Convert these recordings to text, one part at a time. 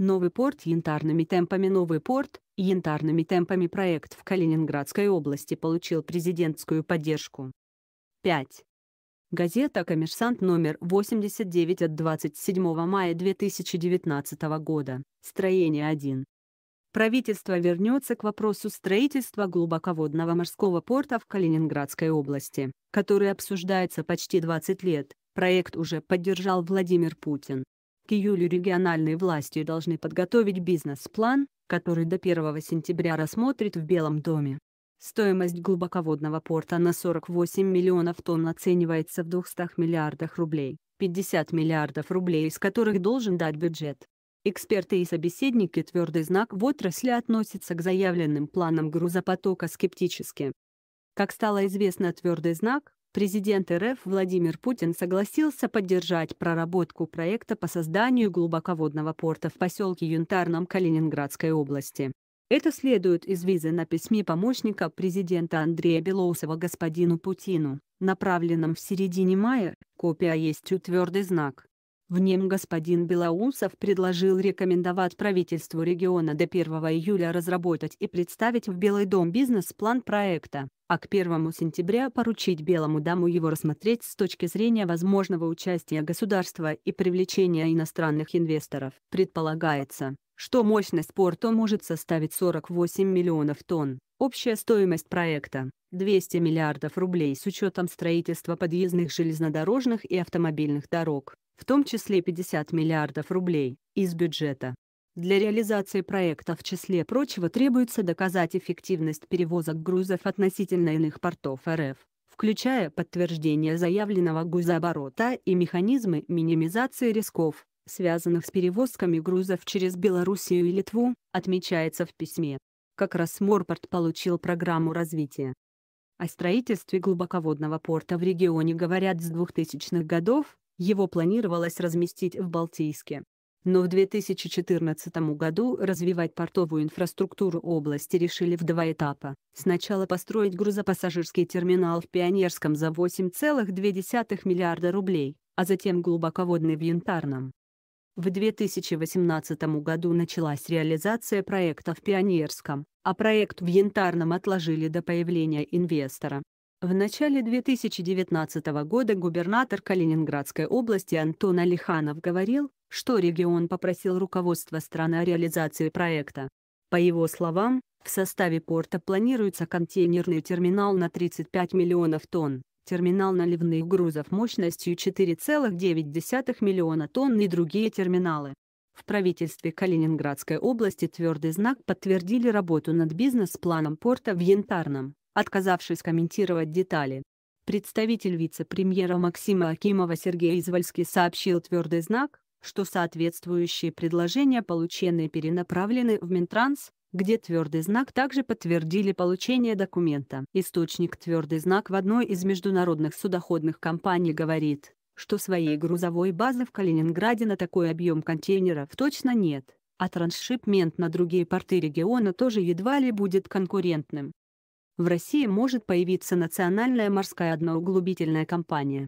Новый порт янтарными темпами Новый порт янтарными темпами проект в Калининградской области получил президентскую поддержку. 5. Газета «Коммерсант» номер 89 от 27 мая 2019 года. Строение 1. Правительство вернется к вопросу строительства глубоководного морского порта в Калининградской области, который обсуждается почти 20 лет. Проект уже поддержал Владимир Путин. К июлю региональные власти должны подготовить бизнес-план, который до 1 сентября рассмотрит в Белом доме. Стоимость глубоководного порта на 48 миллионов тонн оценивается в 200 миллиардах рублей, 50 миллиардов рублей из которых должен дать бюджет. Эксперты и собеседники твердый знак в отрасли относятся к заявленным планам грузопотока скептически. Как стало известно, твердый знак Президент РФ Владимир Путин согласился поддержать проработку проекта по созданию глубоководного порта в поселке Юнтарном Калининградской области. Это следует из визы на письме помощника президента Андрея Белоусова господину Путину, направленном в середине мая, копия есть у твердый знак. В нем господин Белоусов предложил рекомендовать правительству региона до 1 июля разработать и представить в Белый дом бизнес-план проекта, а к 1 сентября поручить Белому дому его рассмотреть с точки зрения возможного участия государства и привлечения иностранных инвесторов. Предполагается, что мощность порта может составить 48 миллионов тонн. Общая стоимость проекта – 200 миллиардов рублей с учетом строительства подъездных железнодорожных и автомобильных дорог в том числе 50 миллиардов рублей, из бюджета. Для реализации проекта в числе прочего требуется доказать эффективность перевозок грузов относительно иных портов РФ, включая подтверждение заявленного грузооборота и механизмы минимизации рисков, связанных с перевозками грузов через Белоруссию и Литву, отмечается в письме. Как раз Морпорт получил программу развития. О строительстве глубоководного порта в регионе говорят с 2000-х годов, его планировалось разместить в Балтийске. Но в 2014 году развивать портовую инфраструктуру области решили в два этапа. Сначала построить грузопассажирский терминал в Пионерском за 8,2 миллиарда рублей, а затем глубоководный в Янтарном. В 2018 году началась реализация проекта в Пионерском, а проект в Янтарном отложили до появления инвестора. В начале 2019 года губернатор Калининградской области Антон Алиханов говорил, что регион попросил руководство страны о реализации проекта. По его словам, в составе порта планируется контейнерный терминал на 35 миллионов тонн, терминал наливных грузов мощностью 4,9 миллиона тонн и другие терминалы. В правительстве Калининградской области твердый знак подтвердили работу над бизнес-планом порта в Янтарном отказавшись комментировать детали. Представитель вице-премьера Максима Акимова Сергей Извольский сообщил твердый знак, что соответствующие предложения полученные перенаправлены в Минтранс, где твердый знак также подтвердили получение документа. Источник твердый знак в одной из международных судоходных компаний говорит, что своей грузовой базы в Калининграде на такой объем контейнеров точно нет, а трансшипмент на другие порты региона тоже едва ли будет конкурентным в России может появиться национальная морская одноуглубительная компания.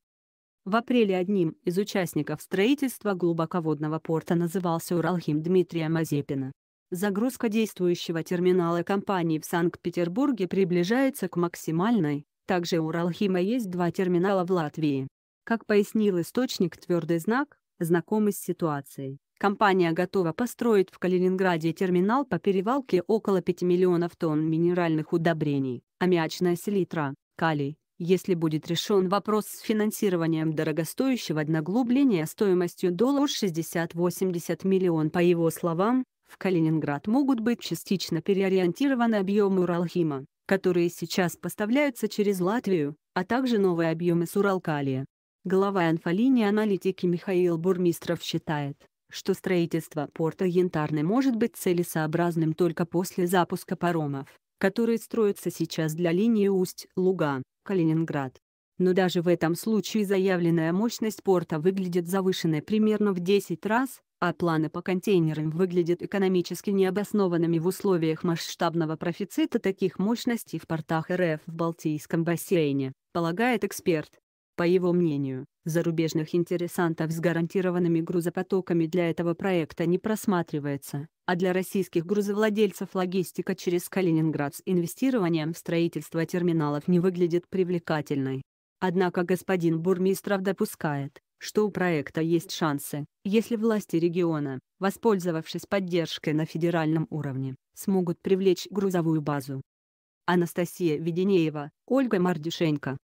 В апреле одним из участников строительства глубоководного порта назывался Уралхим Дмитрия Мазепина. Загрузка действующего терминала компании в Санкт-Петербурге приближается к максимальной, также у Уралхима есть два терминала в Латвии. Как пояснил источник «Твердый знак», знакомый с ситуацией, Компания готова построить в Калининграде терминал по перевалке около 5 миллионов тонн минеральных удобрений, аммиачная селитра, калий. Если будет решен вопрос с финансированием дорогостоящего одноглубления стоимостью долларов 60-80 миллион, по его словам, в Калининград могут быть частично переориентированы объемы Уралхима, которые сейчас поставляются через Латвию, а также новые объемы с Уралкалия. Глава инфолинии аналитики Михаил Бурмистров считает, что строительство порта Янтарный может быть целесообразным только после запуска паромов, которые строятся сейчас для линии Усть-Луга, Калининград. Но даже в этом случае заявленная мощность порта выглядит завышенной примерно в 10 раз, а планы по контейнерам выглядят экономически необоснованными в условиях масштабного профицита таких мощностей в портах РФ в Балтийском бассейне, полагает эксперт. По его мнению, зарубежных интересантов с гарантированными грузопотоками для этого проекта не просматривается, а для российских грузовладельцев логистика через Калининград с инвестированием в строительство терминалов не выглядит привлекательной. Однако господин Бурмистров допускает, что у проекта есть шансы, если власти региона, воспользовавшись поддержкой на федеральном уровне, смогут привлечь грузовую базу. Анастасия Веденеева, Ольга Мардюшенко,